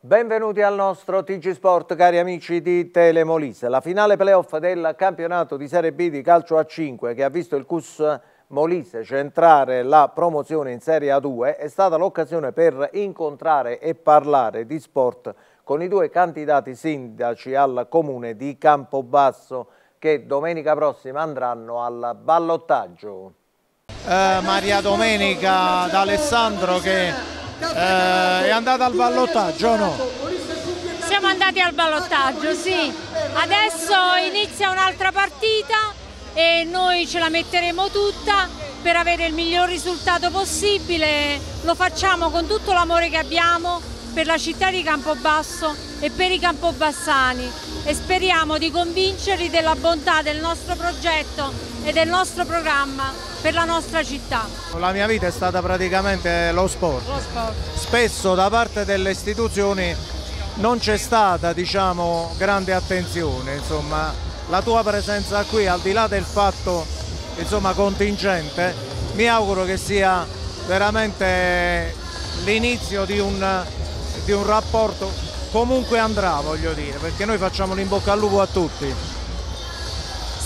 Benvenuti al nostro TG Sport, cari amici di Telemolise. La finale playoff del campionato di Serie B di calcio a 5 che ha visto il CUS Molise centrare la promozione in Serie A2 è stata l'occasione per incontrare e parlare di sport con i due candidati sindaci al comune di Campobasso che domenica prossima andranno al ballottaggio. Eh, Maria Domenica d'Alessandro che eh, è andata al ballottaggio o no? Siamo andati al ballottaggio, sì. Adesso inizia un'altra partita e noi ce la metteremo tutta per avere il miglior risultato possibile, lo facciamo con tutto l'amore che abbiamo per la città di Campobasso e per i campobassani e speriamo di convincerli della bontà del nostro progetto e del nostro programma per la nostra città. La mia vita è stata praticamente lo sport. Lo sport. Spesso da parte delle istituzioni non c'è stata diciamo, grande attenzione, insomma, la tua presenza qui, al di là del fatto insomma, contingente, mi auguro che sia veramente l'inizio di, di un rapporto comunque andrà voglio dire perché noi facciamo un in bocca al lupo a tutti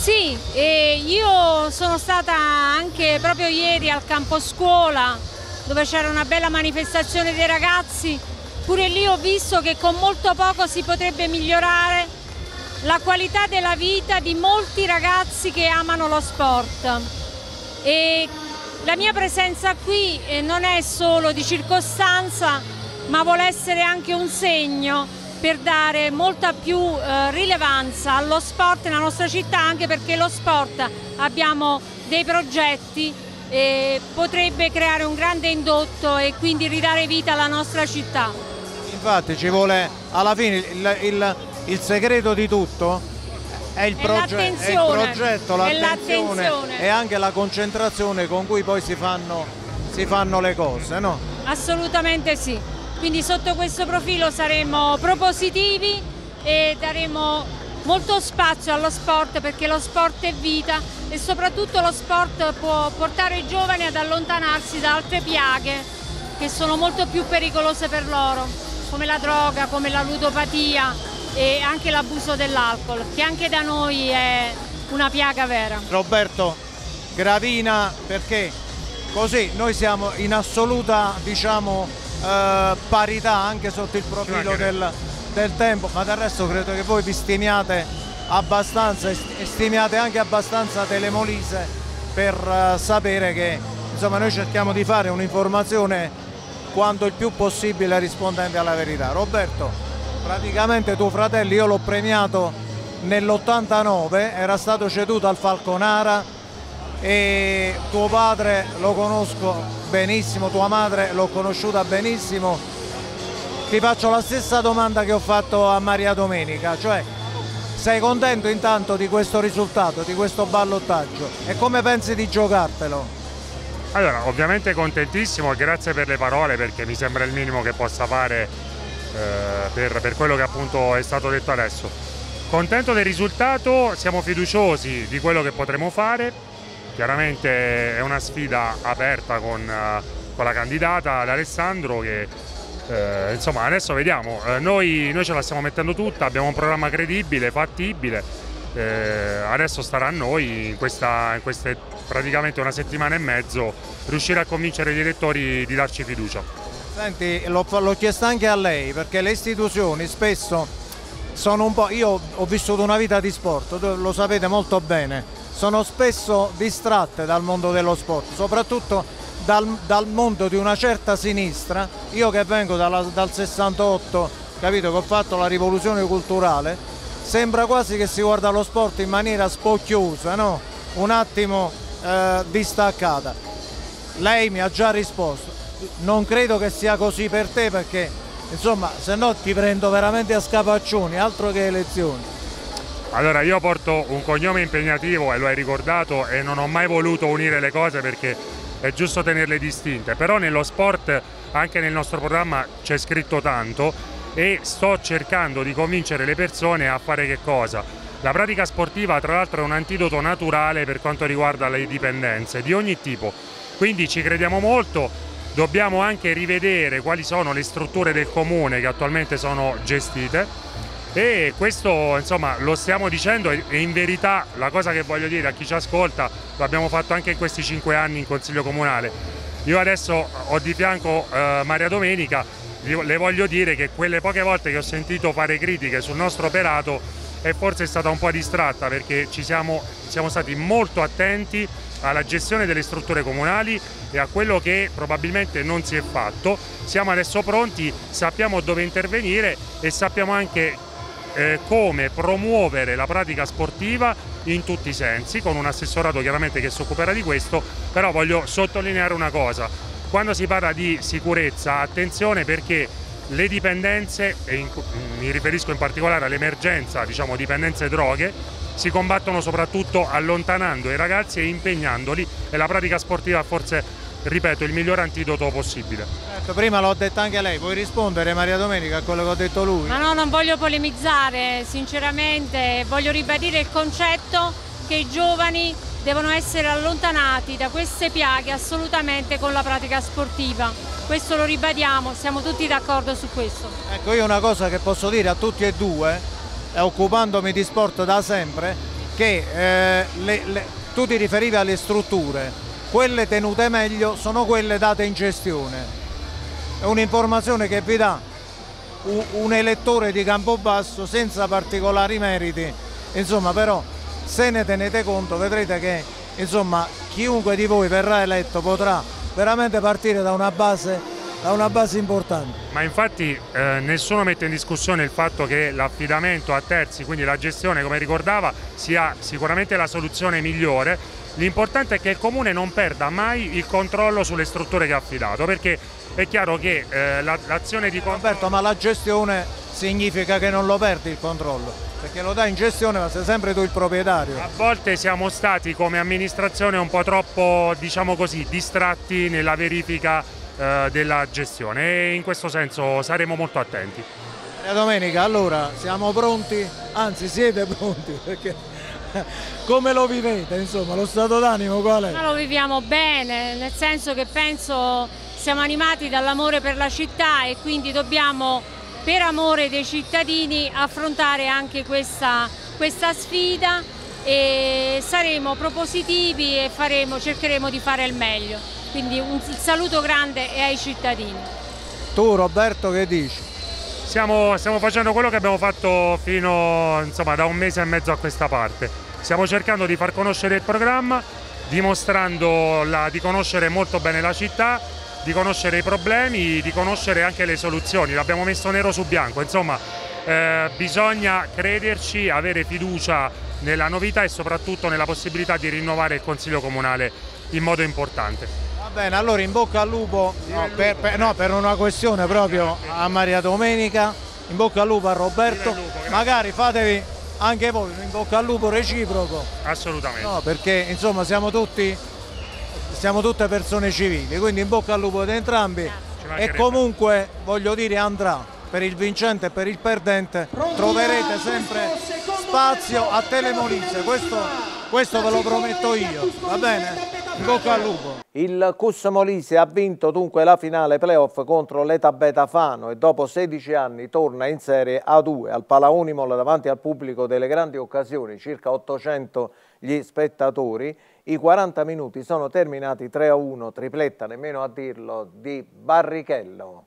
sì io sono stata anche proprio ieri al campo scuola dove c'era una bella manifestazione dei ragazzi pure lì ho visto che con molto poco si potrebbe migliorare la qualità della vita di molti ragazzi che amano lo sport. E la mia presenza qui eh, non è solo di circostanza, ma vuole essere anche un segno per dare molta più eh, rilevanza allo sport nella nostra città, anche perché lo sport abbiamo dei progetti e potrebbe creare un grande indotto e quindi ridare vita alla nostra città. Infatti ci vuole alla fine il, il il segreto di tutto è il, progetto, è il progetto, l'attenzione e anche la concentrazione con cui poi si fanno, si fanno le cose, no? Assolutamente sì, quindi sotto questo profilo saremo propositivi e daremo molto spazio allo sport perché lo sport è vita e soprattutto lo sport può portare i giovani ad allontanarsi da altre piaghe che sono molto più pericolose per loro, come la droga, come la ludopatia, e anche l'abuso dell'alcol, che anche da noi è una piaga vera. Roberto, Gravina perché così noi siamo in assoluta diciamo, eh, parità anche sotto il profilo del, del, tempo, ma del resto credo che voi vi stimiate abbastanza e stimiate anche abbastanza Telemolise per eh, sapere che insomma, noi cerchiamo di fare un'informazione quanto il più possibile rispondente alla verità. Roberto, Praticamente tuo fratello io l'ho premiato nell'89, era stato ceduto al Falconara e tuo padre lo conosco benissimo, tua madre l'ho conosciuta benissimo. Ti faccio la stessa domanda che ho fatto a Maria Domenica, cioè sei contento intanto di questo risultato, di questo ballottaggio e come pensi di giocartelo? Allora, ovviamente contentissimo grazie per le parole perché mi sembra il minimo che possa fare eh, per, per, quello che appunto è stato detto adesso. Contento del risultato, siamo fiduciosi di quello che potremo fare, chiaramente è una sfida aperta con, eh, con la candidata ad Alessandro che eh, insomma adesso vediamo, eh, noi, noi, ce la stiamo mettendo tutta, abbiamo un programma credibile, fattibile, eh, adesso starà a noi in, questa, in queste praticamente una settimana e mezzo riuscire a convincere gli elettori di darci fiducia. Senti, l'ho, l'ho chiesto anche a lei perché le istituzioni spesso sono un po'... Io ho vissuto una vita di sport, lo sapete molto bene, sono spesso distratte dal mondo dello sport, soprattutto dal, dal mondo di una certa sinistra. Io che vengo dalla, dal 68, capito, che ho fatto la rivoluzione culturale, sembra quasi che si guarda lo sport in maniera spocchiosa, no? un attimo eh, distaccata. Lei mi ha già risposto non credo che sia così per te perché insomma se no ti prendo veramente a scapaccioni, altro che elezioni. Allora io porto un cognome impegnativo e lo hai ricordato e non ho mai voluto unire le cose perché è giusto tenerle distinte, però nello sport, anche nel nostro programma c'è scritto tanto e sto cercando di convincere le persone a fare che cosa? La pratica sportiva tra l'altro è un antidoto naturale per quanto riguarda le dipendenze di ogni tipo, quindi ci crediamo molto Dobbiamo anche rivedere quali sono le strutture del comune che attualmente sono gestite e questo insomma lo stiamo dicendo e in verità la cosa che voglio dire a chi ci ascolta l'abbiamo fatto anche in questi cinque anni in consiglio comunale. Io adesso ho di fianco eh, Maria Domenica, le voglio dire che quelle poche volte che ho sentito fare critiche sul nostro operato è forse stata un po' distratta perché ci siamo, siamo stati molto attenti alla gestione delle strutture comunali e a quello che probabilmente non si è fatto. Siamo adesso pronti, sappiamo dove intervenire e sappiamo anche eh, come promuovere la pratica sportiva in tutti i sensi, con un assessorato chiaramente che si occuperà di questo, però voglio sottolineare una cosa, quando si parla di sicurezza attenzione perché le dipendenze, e in, mi riferisco in particolare all'emergenza diciamo dipendenze droghe, si combattono soprattutto allontanando i ragazzi e impegnandoli e la pratica sportiva forse, ripeto, il miglior antidoto possibile. Certo, prima l'ho detto anche a lei, vuoi rispondere Maria Domenica a quello che ho detto lui? Ma no, non voglio polemizzare, sinceramente voglio ribadire il concetto che i giovani devono essere allontanati da queste piaghe assolutamente con la pratica sportiva. Questo lo ribadiamo, siamo tutti d'accordo su questo. Ecco, io una cosa che posso dire a tutti e due occupandomi di sport da sempre, che eh, le, le, tu ti riferivi alle strutture, quelle tenute meglio sono quelle date in gestione. È un'informazione che vi dà un, un elettore di Campobasso senza particolari meriti, insomma però se ne tenete conto vedrete che insomma chiunque di voi verrà eletto potrà veramente partire da una base ha una base importante. Ma infatti eh, nessuno mette in discussione il fatto che l'affidamento a terzi, quindi la gestione come ricordava, sia sicuramente la soluzione migliore. L'importante è che il comune non perda mai il controllo sulle strutture che ha affidato, perché è chiaro che eh, l'azione di controllo... Roberto, ma la gestione significa che non lo perdi il controllo? perché lo dai in gestione ma sei sempre tu il proprietario. A volte siamo stati come amministrazione un po' troppo, diciamo così, distratti nella verifica eh, della gestione e in questo senso saremo molto attenti. La domenica allora siamo pronti, anzi siete pronti perché come lo vivete insomma lo stato d'animo qual è? No, lo viviamo bene nel senso che penso siamo animati dall'amore per la città e quindi dobbiamo per amore dei cittadini affrontare anche questa, questa sfida e saremo propositivi e faremo, cercheremo di fare il meglio. Quindi un saluto grande e ai cittadini. Tu Roberto che dici? Stiamo, stiamo facendo quello che abbiamo fatto fino insomma, da un mese e mezzo a questa parte. Stiamo cercando di far conoscere il programma, dimostrando la, di conoscere molto bene la città, di conoscere i problemi, di conoscere anche le soluzioni. L'abbiamo messo nero su bianco, insomma eh, bisogna crederci, avere fiducia nella novità e soprattutto nella possibilità di rinnovare il Consiglio Comunale in modo importante bene, allora in bocca al lupo, no per, per, no, per, una questione proprio a Maria Domenica, in bocca al lupo a Roberto, magari fatevi anche voi un in bocca al lupo reciproco. Assolutamente. No, perché insomma siamo tutti, siamo tutte persone civili, quindi in bocca al lupo ad entrambi e comunque voglio dire andrà per il vincente e per il perdente troverete sempre spazio a Telemolise, questo, questo ve lo prometto io, va bene? Il Cus Molise ha vinto dunque la finale playoff contro l'Eta Fano e dopo 16 anni torna in Serie A2 al Palaunimol davanti al pubblico delle grandi occasioni, circa 800 gli spettatori. I 40 minuti sono terminati 3-1, tripletta, nemmeno a dirlo, di Barrichello.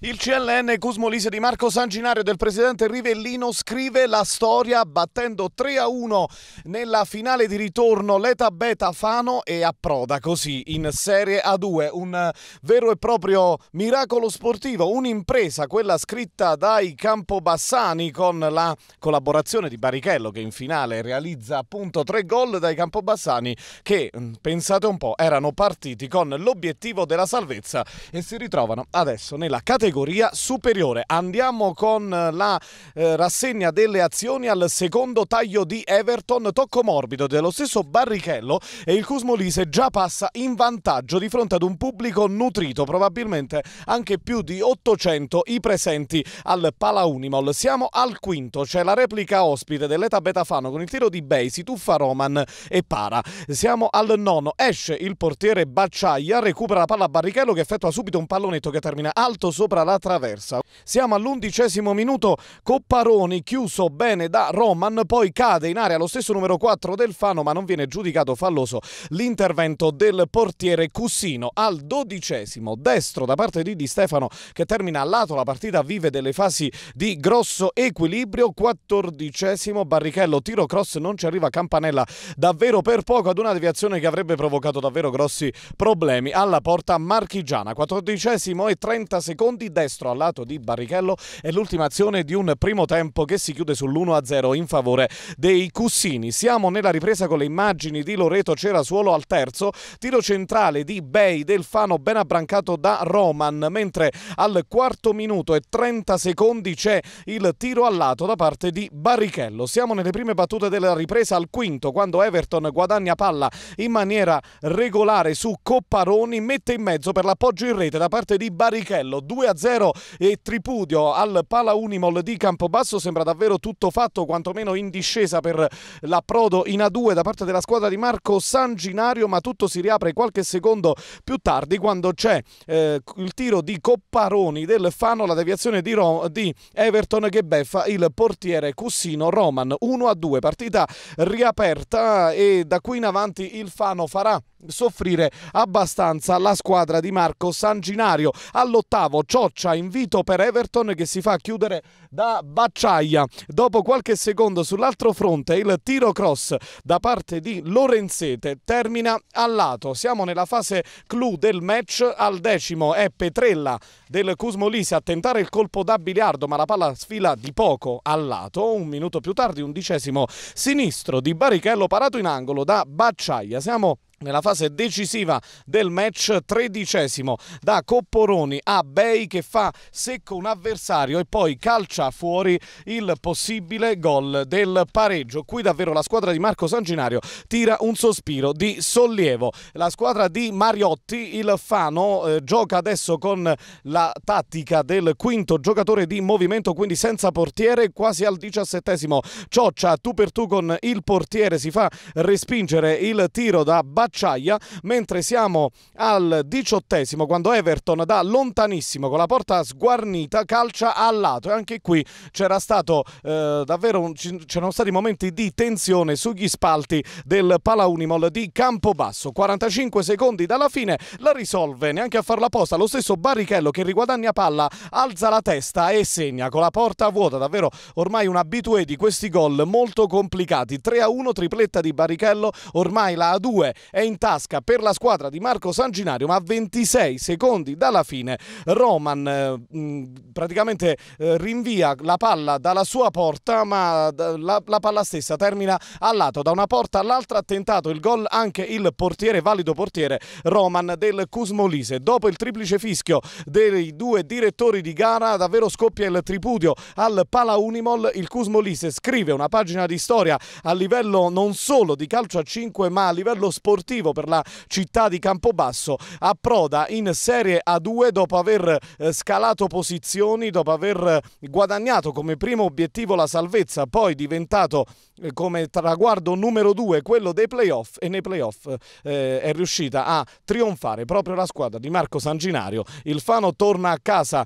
Il CLN Cusmo Lise di Marco Sanginario del presidente Rivellino scrive la storia battendo 3 a 1 nella finale di ritorno Leta Beta Fano e approda così in Serie A2. Un vero e proprio miracolo sportivo, un'impresa quella scritta dai Campobassani con la collaborazione di Barichello che in finale realizza appunto tre gol dai Campobassani che mm, pensate un po' erano partiti con l'obiettivo della salvezza e si ritrovano adesso nella categoria superiore. Andiamo con la eh, rassegna delle azioni al secondo taglio di Everton, tocco morbido dello stesso Barrichello e il Cusmolise già passa in vantaggio di fronte ad un pubblico nutrito, probabilmente anche più di 800 i presenti al Pala Unimol. Siamo al quinto, c'è la replica ospite dell'Eta Betafano con il tiro di Beisi, tuffa Roman e para. Siamo al nono, esce il portiere Bacciaia, recupera la palla a Barrichello che effettua subito un pallonetto che termina alto sopra la traversa. Siamo all'undicesimo minuto, Copparoni chiuso bene da Roman, poi cade in area lo stesso numero 4 del Fano ma non viene giudicato falloso l'intervento del portiere Cussino. Al dodicesimo destro da parte di Di Stefano che termina a lato la partita vive delle fasi di grosso equilibrio, quattordicesimo Barrichello, tiro cross, non ci arriva Campanella davvero per poco ad una deviazione che avrebbe provocato davvero grossi problemi alla porta marchigiana, quattordicesimo e 30 secondi secondi destro al lato di Barrichello e l'ultima azione di un primo tempo che si chiude sull'1-0 in favore dei Cussini. Siamo nella ripresa con le immagini di Loreto Cerasuolo al terzo, tiro centrale di Bei del Fano ben abbrancato da Roman, mentre al quarto minuto e 30 secondi c'è il tiro al lato da parte di Barrichello. Siamo nelle prime battute della ripresa al quinto quando Everton guadagna palla in maniera regolare su Copparoni, mette in mezzo per l'appoggio in rete da parte di Barrichello, 2-0 e tripudio al Pala Unimol di Campobasso sembra davvero tutto fatto quantomeno in discesa per l'approdo in A2 da parte della squadra di Marco Sanginario ma tutto si riapre qualche secondo più tardi quando c'è eh, il tiro di Copparoni del Fano la deviazione di, Ro di Everton che beffa il portiere Cussino Roman 1-2 partita riaperta e da qui in avanti il Fano farà soffrire abbastanza la squadra di Marco Sanginario. All'ottavo Cioccia invito per Everton che si fa chiudere da Bacciaia. Dopo qualche secondo sull'altro fronte il tiro cross da parte di Lorenzete termina a lato. Siamo nella fase clou del match. Al decimo è Petrella del Cusmo Lisi a tentare il colpo da biliardo, ma la palla sfila di poco al lato. Un minuto più tardi, undicesimo sinistro di Barichello parato in angolo da Bacciaia. Siamo nella fase decisiva del match tredicesimo da Copporoni a Bei che fa secco un avversario e poi calcia fuori il possibile gol del pareggio. Qui davvero la squadra di Marco Sanginario tira un sospiro di sollievo. La squadra di Mariotti, il Fano, eh, gioca adesso con la la tattica del quinto giocatore di movimento, quindi senza portiere, quasi al diciassettesimo. Cioccia tu per tu con il portiere si fa respingere il tiro da Bacciaia, mentre siamo al diciottesimo quando Everton da lontanissimo con la porta sguarnita calcia a lato e anche qui c'era stato eh, davvero un, c'erano stati momenti di tensione sugli spalti del Pala Unimol di Campobasso. 45 secondi dalla fine la risolve neanche a farla posta lo stesso Barrichello che riguadagna palla, alza la testa e segna con la porta vuota, davvero ormai un abitué di questi gol molto complicati, 3-1 tripletta di Barichello, ormai la A2 è in tasca per la squadra di Marco Sanginario, ma a 26 secondi dalla fine Roman eh, praticamente eh, rinvia la palla dalla sua porta, ma eh, la, la palla stessa termina a lato da una porta all'altra, ha tentato il gol anche il portiere, valido portiere Roman del Cusmolise. Dopo il triplice fischio del i due direttori di gara davvero scoppia il tripudio al Pala Unimol. Il Cusmo Lise scrive una pagina di storia a livello non solo di calcio a 5 ma a livello sportivo per la città di Campobasso. Approda in Serie A2 dopo aver eh, scalato posizioni, dopo aver eh, guadagnato come primo obiettivo la salvezza, poi diventato eh, come traguardo numero 2 quello dei playoff e nei playoff eh, è riuscita a trionfare proprio la squadra di Marco Sanginario. Il Fano torna torna a casa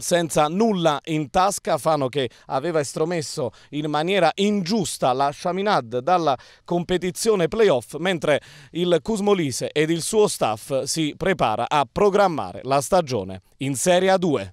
senza nulla in tasca, Fano che aveva estromesso in maniera ingiusta la Chaminade dalla competizione playoff, mentre il Cusmolise ed il suo staff si prepara a programmare la stagione in Serie A2.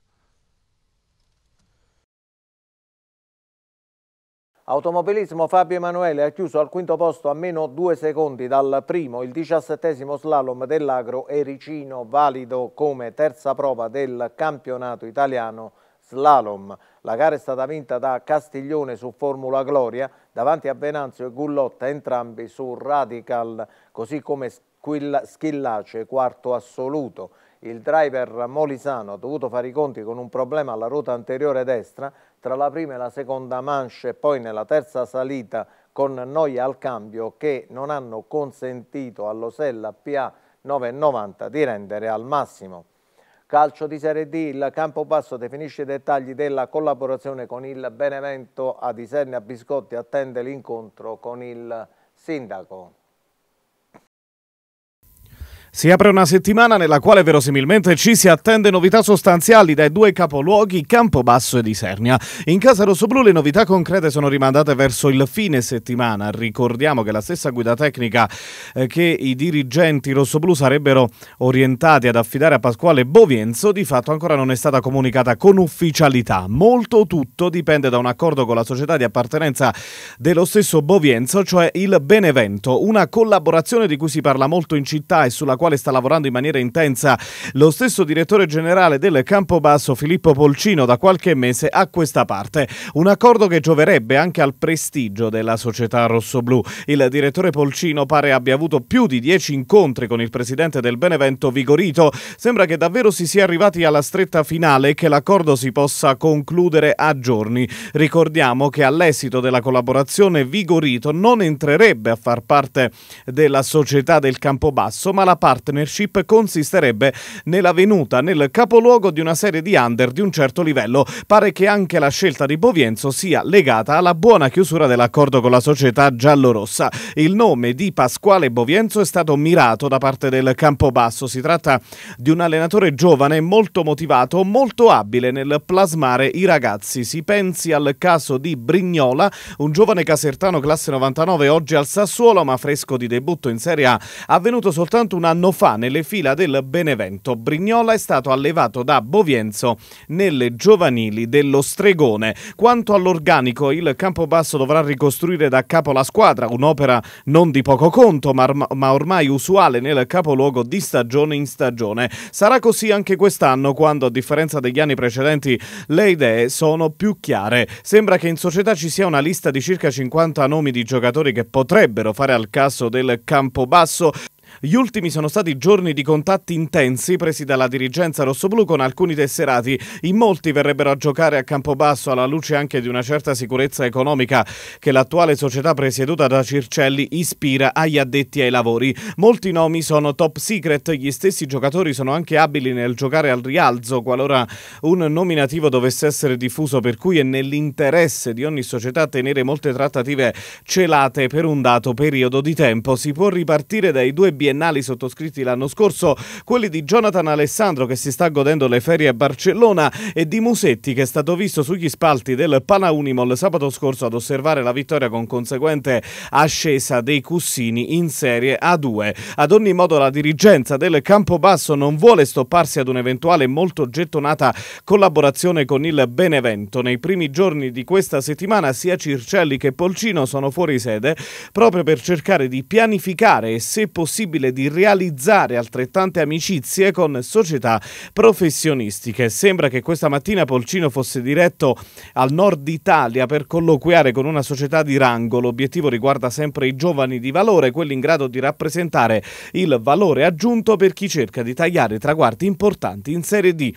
Automobilismo Fabio Emanuele ha chiuso al quinto posto a meno due secondi dal primo, il diciassettesimo slalom dell'Agro Ericino, valido come terza prova del campionato italiano slalom. La gara è stata vinta da Castiglione su Formula Gloria, davanti a Venanzio e Gullotta, entrambi su Radical, così come Schillace, quarto assoluto. Il driver Molisano ha dovuto fare i conti con un problema alla ruota anteriore destra tra la prima e la seconda manche e poi nella terza salita con noia al cambio che non hanno consentito all'Osella PA 9,90 di rendere al massimo. Calcio di Serie D, il campo basso definisce i dettagli della collaborazione con il Benevento a Disernia Biscotti attende l'incontro con il sindaco. Si apre una settimana nella quale verosimilmente ci si attende novità sostanziali dai due capoluoghi Campobasso e di Sernia. In casa rossoblù le novità concrete sono rimandate verso il fine settimana. Ricordiamo che la stessa guida tecnica eh, che i dirigenti rossoblù sarebbero orientati ad affidare a Pasquale Bovienzo di fatto ancora non è stata comunicata con ufficialità. Molto tutto dipende da un accordo con la società di appartenenza dello stesso Bovienzo, cioè il Benevento, una collaborazione di cui si parla molto in città e sulla quale quale sta lavorando in maniera intensa lo stesso direttore generale del Campobasso Filippo Polcino da qualche mese a questa parte. Un accordo che gioverebbe anche al prestigio della società rossoblù. Il direttore Polcino pare abbia avuto più di dieci incontri con il presidente del Benevento Vigorito. Sembra che davvero si sia arrivati alla stretta finale e che l'accordo si possa concludere a giorni. Ricordiamo che all'esito della collaborazione Vigorito non entrerebbe a far parte della società del Campobasso, ma la parte partnership consisterebbe nella venuta nel capoluogo di una serie di under di un certo livello. Pare che anche la scelta di Bovienzo sia legata alla buona chiusura dell'accordo con la società giallorossa. Il nome di Pasquale Bovienzo è stato mirato da parte del Campobasso. Si tratta di un allenatore giovane molto motivato, molto abile nel plasmare i ragazzi. Si pensi al caso di Brignola, un giovane casertano classe 99 oggi al Sassuolo ma fresco di debutto in Serie A, avvenuto soltanto un anno anno fa nelle fila del Benevento. Brignola è stato allevato da Bovienzo nelle giovanili dello Stregone. Quanto all'organico, il Campobasso dovrà ricostruire da capo la squadra, un'opera non di poco conto, ma, ma ormai usuale nel capoluogo di stagione in stagione. Sarà così anche quest'anno, quando a differenza degli anni precedenti le idee sono più chiare. Sembra che in società ci sia una lista di circa 50 nomi di giocatori che potrebbero fare al caso del Campobasso. Gli ultimi sono stati giorni di contatti intensi presi dalla dirigenza rossoblu con alcuni tesserati. In molti verrebbero a giocare a campo basso alla luce anche di una certa sicurezza economica che l'attuale società presieduta da Circelli ispira agli addetti ai lavori. Molti nomi sono top secret, gli stessi giocatori sono anche abili nel giocare al rialzo qualora un nominativo dovesse essere diffuso, per cui è nell'interesse di ogni società tenere molte trattative celate per un dato periodo di tempo. Si può ripartire dai due bianchi biennali sottoscritti l'anno scorso, quelli di Jonathan Alessandro che si sta godendo le ferie a Barcellona e di Musetti che è stato visto sugli spalti del Panaunimol sabato scorso ad osservare la vittoria con conseguente ascesa dei Cussini in Serie A2. Ad ogni modo la dirigenza del Campobasso non vuole stopparsi ad un'eventuale molto gettonata collaborazione con il Benevento. Nei primi giorni di questa settimana sia Circelli che Polcino sono fuori sede proprio per cercare di pianificare e se possibile possibile di realizzare altrettante amicizie con società professionistiche. Sembra che questa mattina Polcino fosse diretto al nord Italia per colloquiare con una società di rango. L'obiettivo riguarda sempre i giovani di valore, quelli in grado di rappresentare il valore aggiunto per chi cerca di tagliare traguardi importanti in Serie D.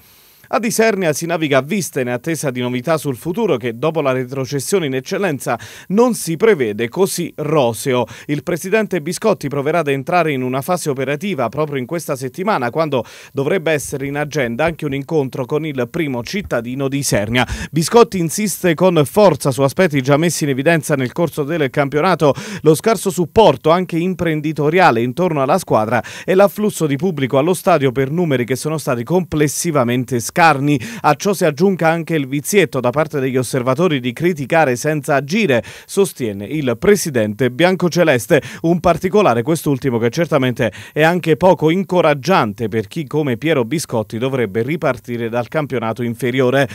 Ad Isernia si naviga a vista in attesa di novità sul futuro che dopo la retrocessione in eccellenza non si prevede così roseo. Il presidente Biscotti proverà ad entrare in una fase operativa proprio in questa settimana quando dovrebbe essere in agenda anche un incontro con il primo cittadino di Isernia. Biscotti insiste con forza su aspetti già messi in evidenza nel corso del campionato, lo scarso supporto anche imprenditoriale intorno alla squadra e l'afflusso di pubblico allo stadio per numeri che sono stati complessivamente scarsi carni. A ciò si aggiunga anche il vizietto da parte degli osservatori di criticare senza agire, sostiene il presidente biancoceleste. Un particolare quest'ultimo che certamente è anche poco incoraggiante per chi come Piero Biscotti dovrebbe ripartire dal campionato inferiore.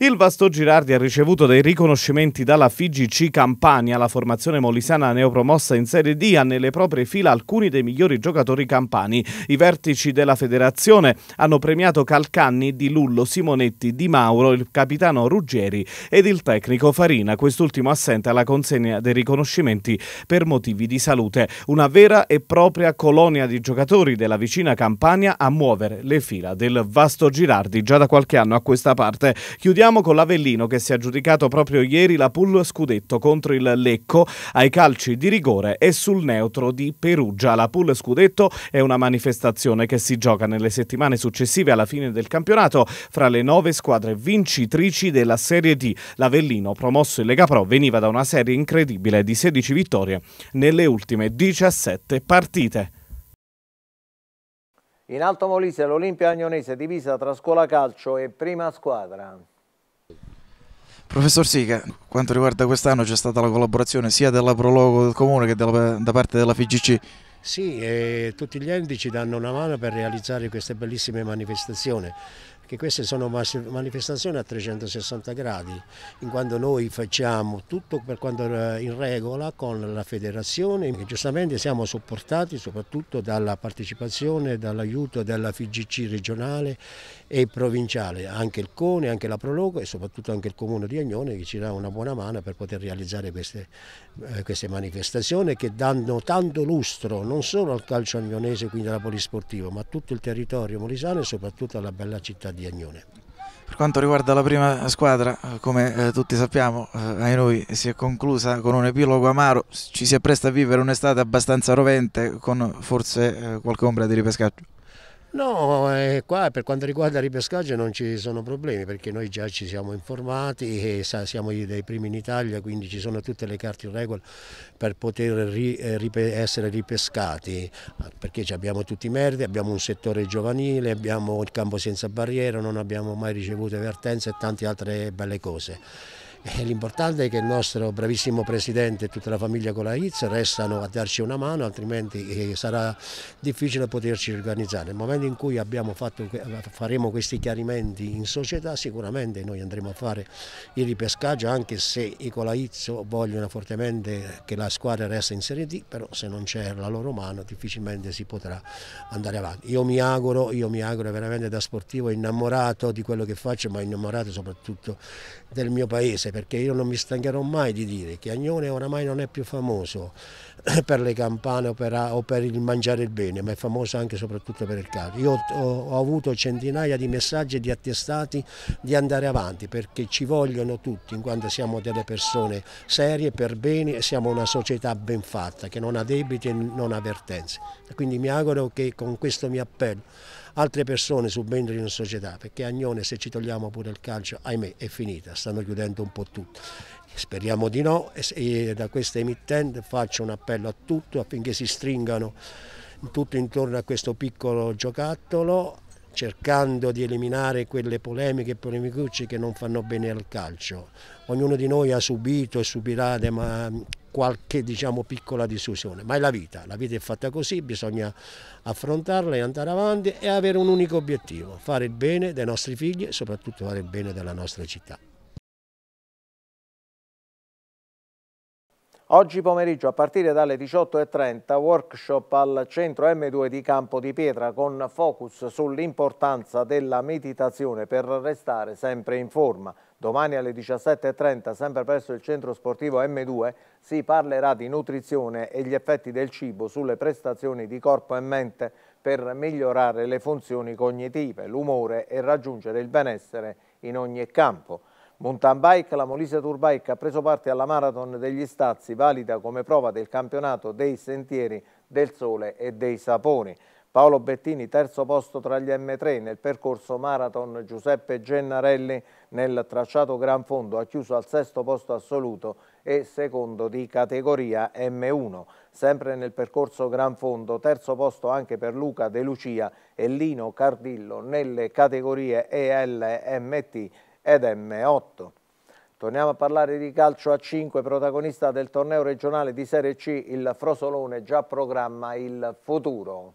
Il Vasto Girardi ha ricevuto dei riconoscimenti dalla FIGC Campania, la formazione molisana neopromossa in Serie D ha nelle proprie fila alcuni dei migliori giocatori campani. I vertici della federazione hanno premiato Calcanni di Lullo Fasullo, Simonetti, Di Mauro, il capitano Ruggeri ed il tecnico Farina, quest'ultimo assente alla consegna dei riconoscimenti per motivi di salute. Una vera e propria colonia di giocatori della vicina Campania a muovere le fila del vasto Girardi già da qualche anno a questa parte. Chiudiamo con l'Avellino che si è aggiudicato proprio ieri la pull scudetto contro il Lecco ai calci di rigore e sul neutro di Perugia. La pull scudetto è una manifestazione che si gioca nelle settimane successive alla fine del campionato fra le nove squadre vincitrici della Serie D. L'Avellino, promosso in Lega Pro, veniva da una serie incredibile di 16 vittorie nelle ultime 17 partite. In Alto Molise l'Olimpia Agnonese divisa tra scuola calcio e prima squadra. Professor Sica, quanto riguarda quest'anno c'è stata la collaborazione sia della Prologo del Comune che della, da parte della FGC? Sì, tutti gli enti ci danno una mano per realizzare queste bellissime manifestazioni perché queste sono manifestazioni a 360 gradi, in quanto noi facciamo tutto per quanto eh, in regola con la federazione e giustamente siamo supportati soprattutto dalla partecipazione, e dall'aiuto della FIGC regionale e provinciale, anche il CONE, anche la Prologo e soprattutto anche il Comune di Agnone che ci dà una buona mano per poter realizzare queste, eh, queste manifestazioni che danno tanto lustro non solo al calcio agnonese, quindi alla polisportiva, ma a tutto il territorio molisano e soprattutto alla bella città di di Agnone. Per quanto riguarda la prima squadra, eh, come eh, tutti sappiamo, eh, noi si è conclusa con un epilogo amaro, ci si appresta a vivere un'estate abbastanza rovente con forse eh, qualche ombra di ripescaggio. No, eh, qua per quanto riguarda il ripescaggio non ci sono problemi perché noi già ci siamo informati, sa, siamo dei primi in Italia, quindi ci sono tutte le carte in regola per poter ri, eh, essere ripescati, ah, perché abbiamo tutti i meriti, abbiamo un settore giovanile, abbiamo il campo senza barriera, non abbiamo mai ricevuto avvertenze e tante altre belle cose. L'importante è che il nostro bravissimo presidente e tutta la famiglia Colaiz restano a darci una mano, altrimenti eh, sarà difficile poterci organizzare. Nel momento in cui fatto, faremo questi chiarimenti in società, sicuramente noi andremo a fare il ripescaggio, anche se i Colaizzo vogliono fortemente che la squadra resti in Serie D, però se non c'è la loro mano difficilmente si potrà andare avanti. Io mi auguro, io mi auguro veramente da sportivo innamorato di quello che faccio, ma innamorato soprattutto del mio paese perché io non mi stancherò mai di dire che Agnone oramai non è più famoso per le campane o per, o per, il mangiare il bene, ma è famosa anche e soprattutto per il calcio. Io ho, ho, avuto centinaia di messaggi e di attestati di andare avanti perché ci vogliono tutti, in quanto siamo delle persone serie, per bene e siamo una società ben fatta, che non ha debiti e non ha vertenze. Quindi mi auguro che con questo mio appello altre persone subentrino in società, perché Agnone se ci togliamo pure il calcio, ahimè, è finita, stanno chiudendo un po' tutto. Speriamo di no e da questa emittente faccio un appello a tutti affinché si stringano tutto intorno a questo piccolo giocattolo cercando di eliminare quelle polemiche e polemicucce che non fanno bene al calcio. Ognuno di noi ha subito e subirà qualche diciamo, piccola discussione, ma è la vita, la vita è fatta così, bisogna affrontarla e andare avanti e avere un unico obiettivo, fare il bene dei nostri figli e soprattutto fare il bene della nostra città. Oggi pomeriggio a partire dalle 18.30 workshop al centro M2 di Campo di Pietra con focus sull'importanza della meditazione per restare sempre in forma. Domani alle 17.30 sempre presso il centro sportivo M2 si parlerà di nutrizione e gli effetti del cibo sulle prestazioni di corpo e mente per migliorare le funzioni cognitive, l'umore e raggiungere il benessere in ogni campo. Mountain bike, la Molise Turbike ha preso parte alla Marathon degli Stazzi, valida come prova del campionato dei sentieri del Sole e dei Saponi. Paolo Bettini, terzo posto tra gli M3 nel percorso Marathon Giuseppe Gennarelli nel tracciato Gran Fondo, ha chiuso al sesto posto assoluto e secondo di categoria M1. Sempre nel percorso Gran Fondo, terzo posto anche per Luca De Lucia e Lino Cardillo nelle categorie ELMT ed M8. Torniamo a parlare di calcio a 5, protagonista del torneo regionale di Serie C, il Frosolone già programma il futuro.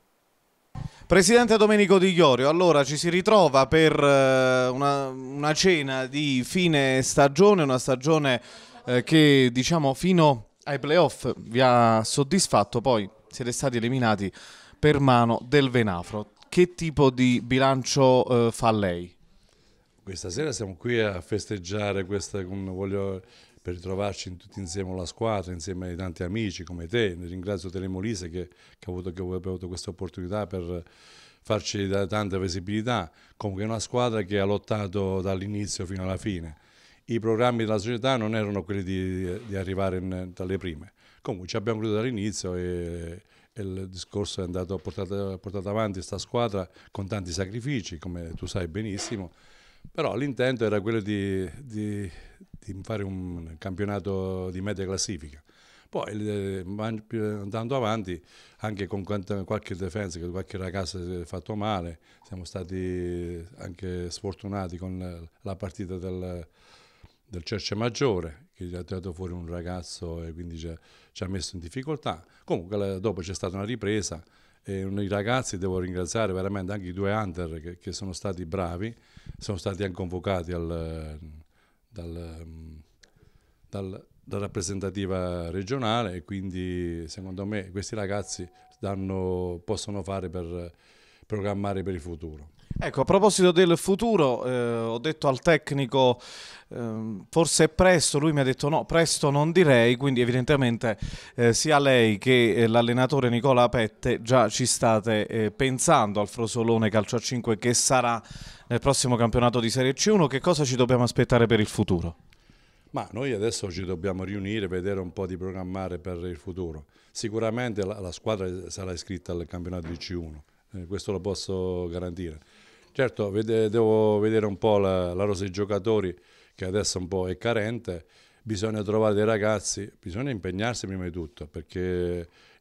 Presidente Domenico Di Iorio, allora ci si ritrova per eh, una, una cena di fine stagione, una stagione eh, che diciamo fino ai playoff vi ha soddisfatto, poi siete stati eliminati per mano del Venafro. Che tipo di bilancio eh, fa lei? Questa sera siamo qui a festeggiare questa, voglio, per ritrovarci in, tutti insieme alla squadra, insieme ai tanti amici come te. Ne ringrazio Telemolise che, che, ha avuto, avuto questa opportunità per farci da tanta visibilità. Comunque è una squadra che ha lottato dall'inizio fino alla fine. I programmi della società non erano quelli di, di arrivare in, dalle prime. Comunque ci abbiamo creduto dall'inizio e, e, il discorso è andato portato, portato avanti questa squadra con tanti sacrifici, come tu sai benissimo. Però l'intento era quello di, di, di fare un campionato di media classifica. Poi eh, andando avanti, anche con qualche defensa, qualche ragazzo si è fatto male, siamo stati anche sfortunati con la partita del, del Cerce Maggiore, che ha tirato fuori un ragazzo e quindi ci ha, messo in difficoltà. Comunque dopo c'è stata una ripresa e i ragazzi devo ringraziare veramente anche i due hunter che, che sono stati bravi sono stati anche convocati al, dal, dal, dalla rappresentativa regionale e quindi secondo me questi ragazzi danno, possono fare per programmare per il futuro. Ecco, a proposito del futuro, eh, ho detto al tecnico eh, forse è presto, lui mi ha detto no, presto non direi, quindi evidentemente eh, sia lei che eh, l'allenatore Nicola Pette già ci state eh, pensando al Frosolone Calcio a 5 che sarà nel prossimo campionato di Serie C1, che cosa ci dobbiamo aspettare per il futuro? Ma noi adesso ci dobbiamo riunire, vedere un po' di programmare per il futuro. Sicuramente la, la squadra sarà iscritta al campionato di C1, eh, questo lo posso garantire Certo, vede, devo vedere un po' la, la rosa dei giocatori, che adesso un po' è carente, bisogna trovare dei ragazzi, bisogna impegnarsi prima di tutto, perché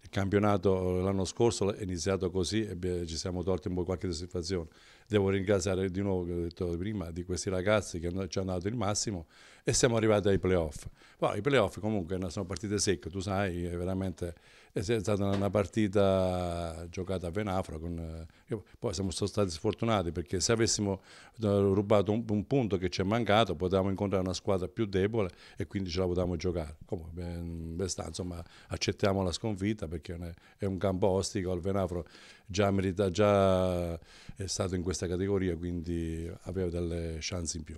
il campionato l'anno scorso è iniziato così e ci siamo tolti un po' qualche soddisfazione. Devo ringraziare di nuovo, come ho detto prima, di questi ragazzi che ci hanno dato il massimo e siamo arrivati ai playoff. Poi, I playoff comunque sono partite secche, tu sai, è veramente è stata una partita giocata a Venafra. Con, eh, poi siamo stati sfortunati perché se avessimo eh, rubato un, un punto che ci è mancato potevamo incontrare una squadra più debole e quindi ce la potevamo giocare. Comunque, beh, insomma, accettiamo la sconfitta perché è un campo ostico, il Venafro già, merita, già è stato in questa categoria, quindi aveva delle chance in più.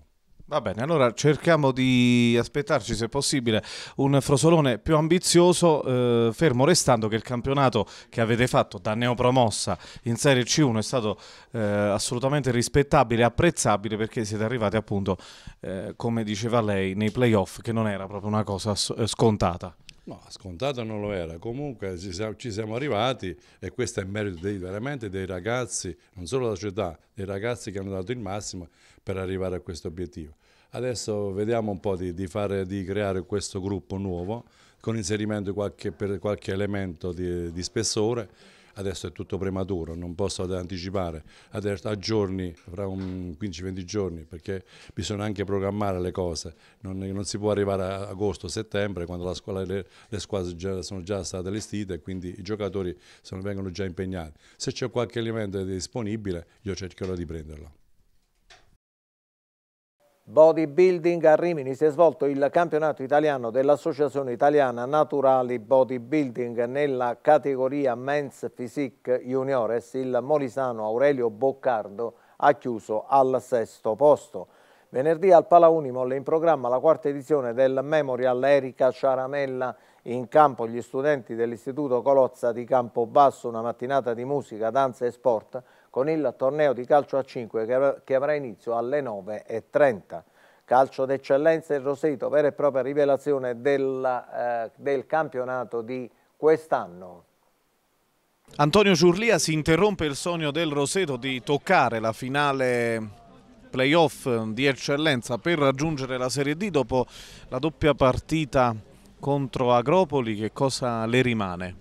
Va bene, allora cerchiamo di aspettarci, se possibile, un Frosolone più ambizioso, eh, fermo restando che il campionato che avete fatto da neopromossa in Serie C1 è stato eh, assolutamente rispettabile e apprezzabile perché siete arrivati appunto, eh, come diceva lei, nei playoff, che non era proprio una cosa eh, scontata. No, scontata non lo era, comunque ci siamo, arrivati e questo è merito dei, veramente dei ragazzi, non solo della società, dei ragazzi che hanno dato il massimo per arrivare a questo obiettivo. Adesso vediamo un po' di, di, fare, di creare questo gruppo nuovo con inserimento di qualche, per qualche elemento di, di spessore adesso è tutto prematuro, non posso anticipare, adesso a giorni, fra 15-20 giorni, perché bisogna anche programmare le cose, non, non si può arrivare a agosto, settembre, quando scuola, le, le, squadre già, sono già state allestite e quindi i giocatori sono, vengono già impegnati. Se c'è qualche elemento disponibile io cercherò di prenderlo. Bodybuilding a Rimini si è svolto il campionato italiano dell'Associazione Italiana Naturali Bodybuilding nella categoria Men's Physique Juniores. Il molisano Aurelio Boccardo ha chiuso al sesto posto. Venerdì al Pala Unimol è in programma la quarta edizione del Memorial Erika Ciaramella in campo gli studenti dell'Istituto Colozza di Campobasso, una mattinata di musica, danza e sport con il torneo di calcio a 5 che avrà inizio alle 9.30. Calcio d'eccellenza il Roseto, vera e propria rivelazione della, eh, del campionato di quest'anno. Antonio Giurlia si interrompe il sogno del Roseto di toccare la finale playoff di eccellenza per raggiungere la Serie D dopo la doppia partita contro Agropoli, che cosa le rimane?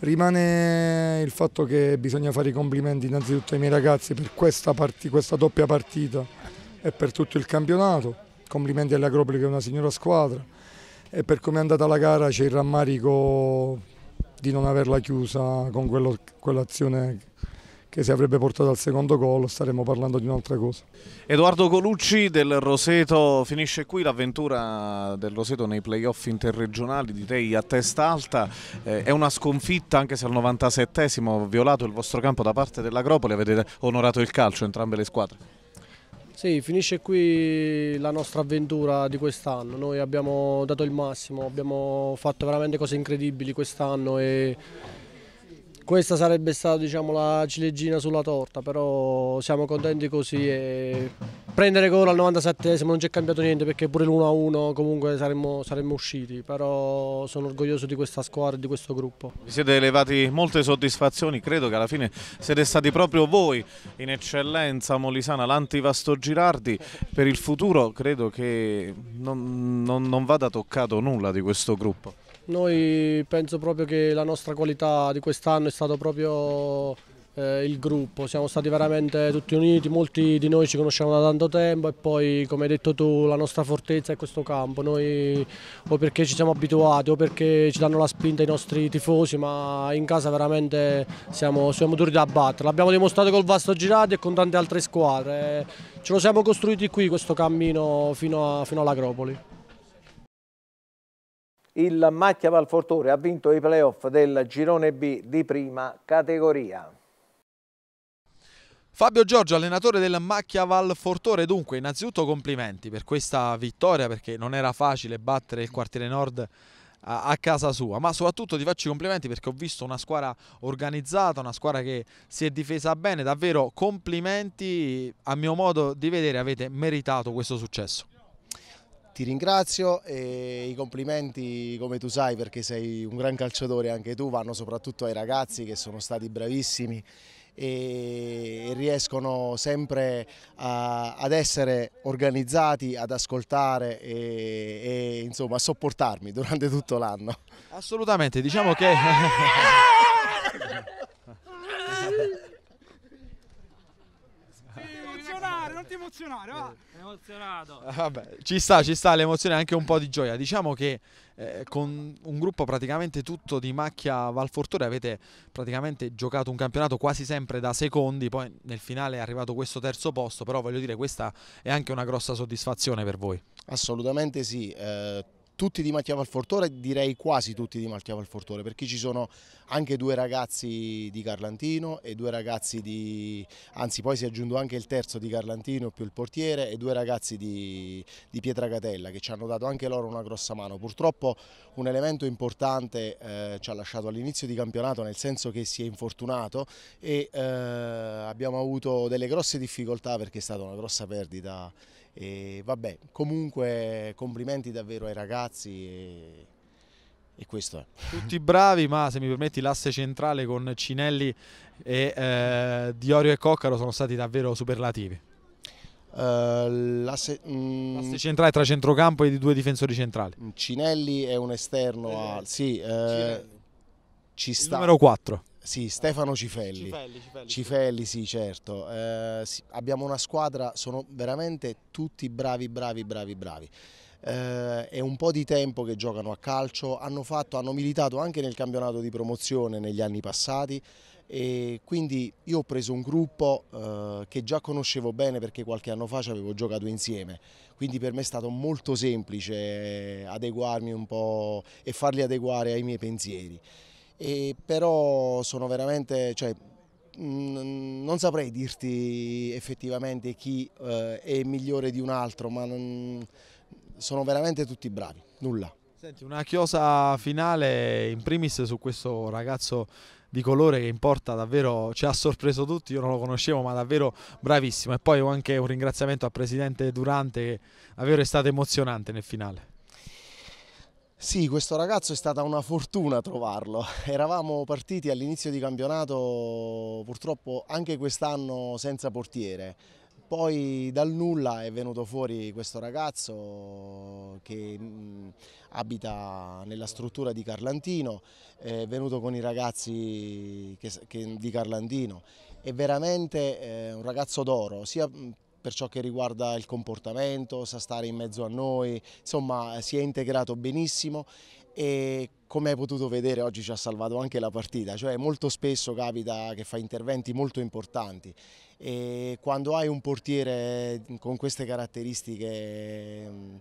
Rimane il fatto che bisogna fare i complimenti innanzitutto ai miei ragazzi per questa, part questa doppia partita e per tutto il campionato. Complimenti all'Acropoli che è una signora squadra e per come è andata la gara c'è il rammarico di non averla chiusa con quell'azione che si avrebbe portato al secondo gol staremmo parlando di un'altra cosa. Edoardo Colucci del Roseto finisce qui l'avventura del Roseto nei playoff interregionali di a testa alta, eh, è una sconfitta anche se al 97esimo violato il vostro campo da parte dell'Agropoli, avete onorato il calcio entrambe le squadre. Sì, finisce qui la nostra avventura di quest'anno, noi abbiamo dato il massimo, abbiamo fatto veramente cose incredibili quest'anno e questa sarebbe stata diciamo, la ciliegina sulla torta, però siamo contenti così e prendere gol al 97 esimo non c'è cambiato niente perché pure l'1-1 comunque saremmo, saremmo, usciti, però sono orgoglioso di questa squadra e di questo gruppo. Vi siete elevati molte soddisfazioni, credo che alla fine siete stati proprio voi in eccellenza Molisana, l'antivasto Girardi, per il futuro credo che non, non, non vada toccato nulla di questo gruppo. Noi penso proprio che la nostra qualità di quest'anno è stata proprio eh, il gruppo, siamo stati veramente tutti uniti, molti di noi ci conosciamo da tanto tempo e poi come hai detto tu la nostra fortezza è questo campo, noi o perché ci siamo abituati o perché ci danno la spinta i nostri tifosi ma in casa veramente siamo, siamo duri da battere, l'abbiamo dimostrato col Vasto Girati e con tante altre squadre, eh, ce lo siamo costruiti qui questo cammino fino, a, fino all'Acropoli. Il Macchia Valfortore ha vinto i playoff del girone B di prima categoria. Fabio Giorgio, allenatore del Macchia Val Fortore, dunque innanzitutto complimenti per questa vittoria perché non era facile battere il quartiere nord a, casa sua, ma soprattutto ti faccio i complimenti perché ho visto una squadra organizzata, una squadra che si è difesa bene, davvero complimenti, a mio modo di vedere avete meritato questo successo. Ti ringrazio e i complimenti come tu sai perché sei un gran calciatore anche tu vanno soprattutto ai ragazzi che sono stati bravissimi e riescono sempre a, ad essere organizzati, ad ascoltare e, e insomma a sopportarmi durante tutto l'anno. Assolutamente, diciamo che... Eh! emozionare, va. Eh, emozionato. Eh, vabbè, ci sta, ci sta l'emozione e anche un po' di gioia. Diciamo che eh, con un gruppo praticamente tutto di macchia Valfortore avete praticamente giocato un campionato quasi sempre da secondi, poi nel finale è arrivato questo terzo posto, però voglio dire questa è anche una grossa soddisfazione per voi. Assolutamente sì. Eh tutti di Mattia Valfortore, direi quasi tutti di Mattia Valfortore, perché ci sono anche due ragazzi di Carlantino e due ragazzi di, anzi poi si è aggiunto anche il terzo di Carlantino più il portiere e due ragazzi di, di Pietracatella che ci hanno dato anche loro una grossa mano. Purtroppo un elemento importante eh, ci ha lasciato all'inizio di campionato nel senso che si è infortunato e eh, abbiamo avuto delle grosse difficoltà perché è stata una grossa perdita e vabbè, comunque complimenti davvero ai ragazzi e, e questo è. Tutti bravi, ma se mi permetti l'asse centrale con Cinelli e eh, Diorio e Coccaro sono stati davvero superlativi. Uh, l'asse, mm, centrale tra centrocampo e i due difensori centrali. Cinelli è un esterno, a, sì, eh, ci sta. numero 4. Sì, Stefano Cifelli. Cifelli, Cifelli, Cifelli sì, certo. Eh, sì, abbiamo una squadra, sono veramente tutti bravi, bravi, bravi, bravi. Eh, è un po' di tempo che giocano a calcio, hanno, fatto, hanno militato anche nel campionato di promozione negli anni passati e quindi io ho preso un gruppo eh, che già conoscevo bene perché qualche anno fa ci avevo giocato insieme, quindi per me è stato molto semplice eh, adeguarmi un po' e farli adeguare ai miei pensieri e però sono veramente, cioè, mm, non saprei dirti effettivamente chi eh, è migliore di un altro, ma non, sono veramente tutti bravi, nulla. Senti, una chiosa finale in primis su questo ragazzo di colore che importa davvero ci ha sorpreso tutti, io non lo conoscevo ma davvero bravissimo e poi anche un ringraziamento al presidente Durante che davvero è stato emozionante nel finale. Sì, questo ragazzo è stata una fortuna trovarlo. Eravamo partiti all'inizio di campionato purtroppo anche quest'anno senza portiere. Poi dal nulla è venuto fuori questo ragazzo che mm, abita nella struttura di Carlantino, è venuto con i ragazzi di Carlantino, è veramente eh, un ragazzo d'oro, sia mm, per ciò che riguarda il comportamento, sa stare in mezzo a noi, insomma eh, si è integrato benissimo e come hai potuto vedere oggi ci ha salvato anche la partita, cioè molto spesso capita che fa interventi molto importanti e quando hai un portiere con queste caratteristiche mm,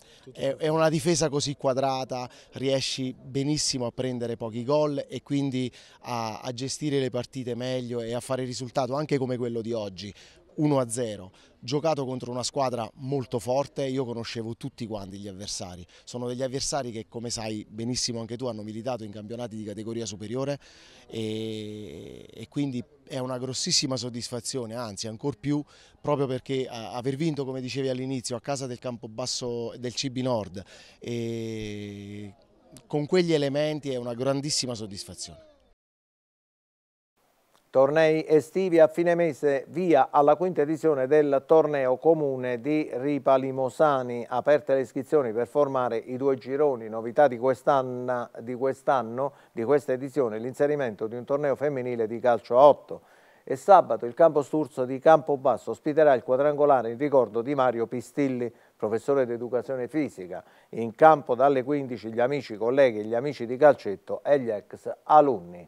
è, una difesa così quadrata, riesci benissimo a prendere pochi gol e quindi a, a gestire le partite meglio e a fare risultato anche come quello di oggi. 1-0, giocato contro una squadra molto forte, io conoscevo tutti quanti gli avversari, sono degli avversari che come sai benissimo anche tu hanno militato in campionati di categoria superiore e, e quindi è una grossissima soddisfazione, anzi ancor più proprio perché aver vinto come dicevi all'inizio a casa del Campobasso del Cibi Nord e con quegli elementi è una grandissima soddisfazione. Tornei estivi a fine mese, via alla quinta edizione del torneo comune di Ripalimosani. Aperte le iscrizioni per formare i due gironi. Novità di quest'anno, di, quest di questa edizione, l'inserimento di un torneo femminile di calcio a 8. E sabato il campo Sturzo di Campobasso ospiterà il quadrangolare in ricordo di Mario Pistilli, professore di educazione fisica. In campo dalle 15 gli amici, colleghi, gli amici di calcetto e gli ex alunni.